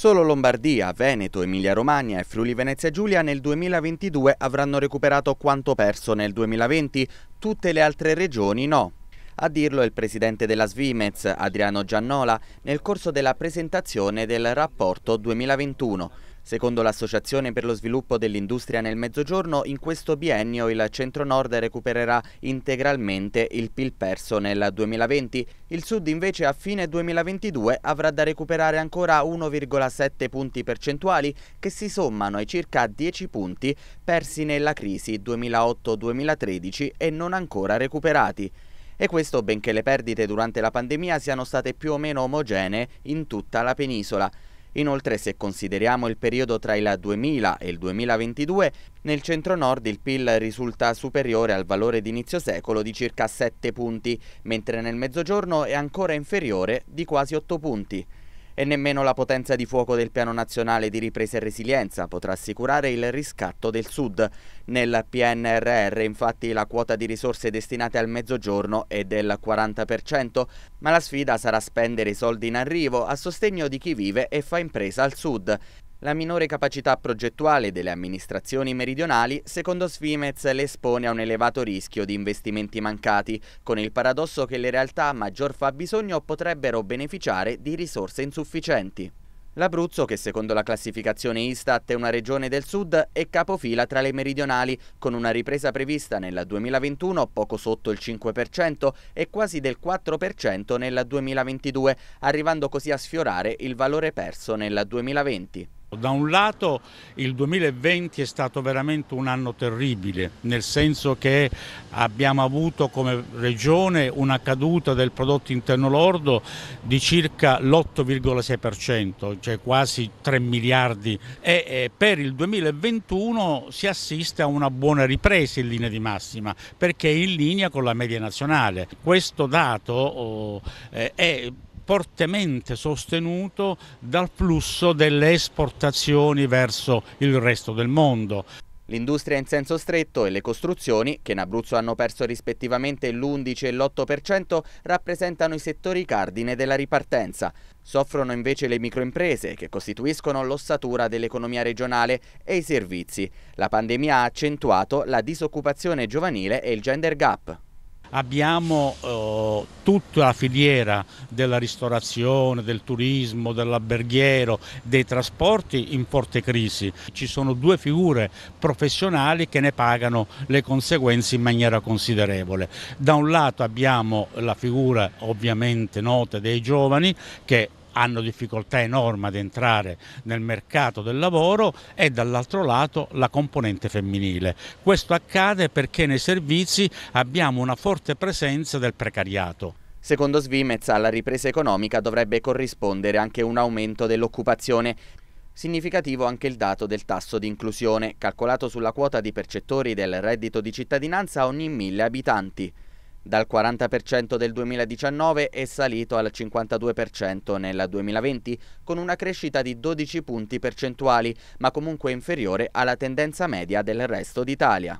Solo Lombardia, Veneto, Emilia-Romagna e Friuli-Venezia Giulia nel 2022 avranno recuperato quanto perso nel 2020, tutte le altre regioni no. A dirlo è il presidente della Svimez, Adriano Giannola, nel corso della presentazione del rapporto 2021. Secondo l'Associazione per lo sviluppo dell'industria nel Mezzogiorno, in questo biennio il centro-nord recupererà integralmente il PIL perso nel 2020. Il sud invece a fine 2022 avrà da recuperare ancora 1,7 punti percentuali che si sommano ai circa 10 punti persi nella crisi 2008-2013 e non ancora recuperati. E questo benché le perdite durante la pandemia siano state più o meno omogenee in tutta la penisola. Inoltre, se consideriamo il periodo tra il 2000 e il 2022, nel centro-nord il PIL risulta superiore al valore d'inizio secolo di circa 7 punti, mentre nel mezzogiorno è ancora inferiore di quasi 8 punti e nemmeno la potenza di fuoco del Piano Nazionale di Ripresa e Resilienza potrà assicurare il riscatto del Sud. Nel PNRR infatti la quota di risorse destinate al Mezzogiorno è del 40%, ma la sfida sarà spendere i soldi in arrivo a sostegno di chi vive e fa impresa al Sud. La minore capacità progettuale delle amministrazioni meridionali, secondo Svimez, le espone a un elevato rischio di investimenti mancati, con il paradosso che le realtà a maggior fabbisogno potrebbero beneficiare di risorse insufficienti. L'Abruzzo, che secondo la classificazione Istat è una regione del sud, è capofila tra le meridionali, con una ripresa prevista nel 2021 poco sotto il 5% e quasi del 4% nel 2022, arrivando così a sfiorare il valore perso nel 2020. Da un lato il 2020 è stato veramente un anno terribile, nel senso che abbiamo avuto come regione una caduta del prodotto interno lordo di circa l'8,6%, cioè quasi 3 miliardi e per il 2021 si assiste a una buona ripresa in linea di massima perché è in linea con la media nazionale. Questo dato oh, eh, è fortemente sostenuto dal flusso delle esportazioni verso il resto del mondo. L'industria in senso stretto e le costruzioni, che in Abruzzo hanno perso rispettivamente l'11 e l'8%, rappresentano i settori cardine della ripartenza. Soffrono invece le microimprese, che costituiscono l'ossatura dell'economia regionale, e i servizi. La pandemia ha accentuato la disoccupazione giovanile e il gender gap. Abbiamo eh, tutta la filiera della ristorazione, del turismo, dell'alberghiero, dei trasporti in forte crisi. Ci sono due figure professionali che ne pagano le conseguenze in maniera considerevole. Da un lato abbiamo la figura ovviamente nota dei giovani che hanno difficoltà enormi ad entrare nel mercato del lavoro e dall'altro lato la componente femminile. Questo accade perché nei servizi abbiamo una forte presenza del precariato. Secondo Svimez alla ripresa economica dovrebbe corrispondere anche un aumento dell'occupazione. Significativo anche il dato del tasso di inclusione, calcolato sulla quota di percettori del reddito di cittadinanza ogni mille abitanti dal 40% del 2019 è salito al 52% nel 2020, con una crescita di 12 punti percentuali, ma comunque inferiore alla tendenza media del resto d'Italia.